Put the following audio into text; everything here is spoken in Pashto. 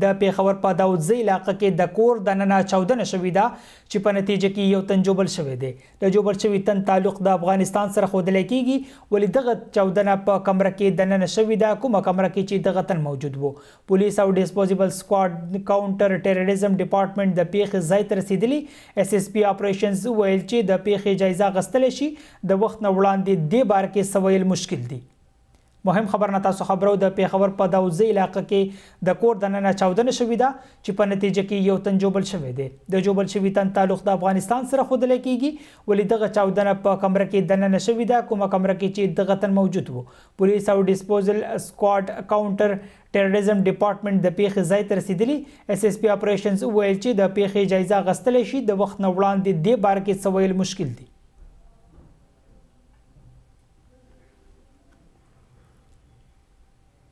د پیښور په داوودزی علاقې کې د کور د نننه چاودنه شوې ده چې په نتیجه کې یو تن جوبل شوې ده د جوبل شوې تن تعلق د افغانستان سره خودل کېږي ولې دغه چاودنه په کمره کې د نننه شوې ده کومه کمره کې چې دغه تن موجود وو پولیس او ډیسپوزیبل سکواډ کاونټر ټیرریزم ډپارټمنټ د پیښې ځای ته رسیدلی اس اس پی اپریشنز ویل چې د پیښې جایزه غستل شي د وخت نه وړاندې د بار کې سویل مشکل دي مهم خبر نه تاسو خبرو د پیښور په داوځي علاقې کې د کور دننه چاودنه شوې ده چې په نتیجه کې یو تن جوبل شوې ده د جوبل شوې تن تعلق د افغانستان سره خود لکېږي ولې دغه چاودنه په کمره کې دننه شوې ده کومه کمره کې چې دغه تن موجود وو پولیس او ډیسپوزل سکواډ کاونټر ټیرریزم ډپارټمنټ د پیښې ځای ته رسیدلی اس اس پی اپریشنز ویل چې د پیښې جایزه غستل شي د وخت نه وړاندې د بار کې سویل مشکل دي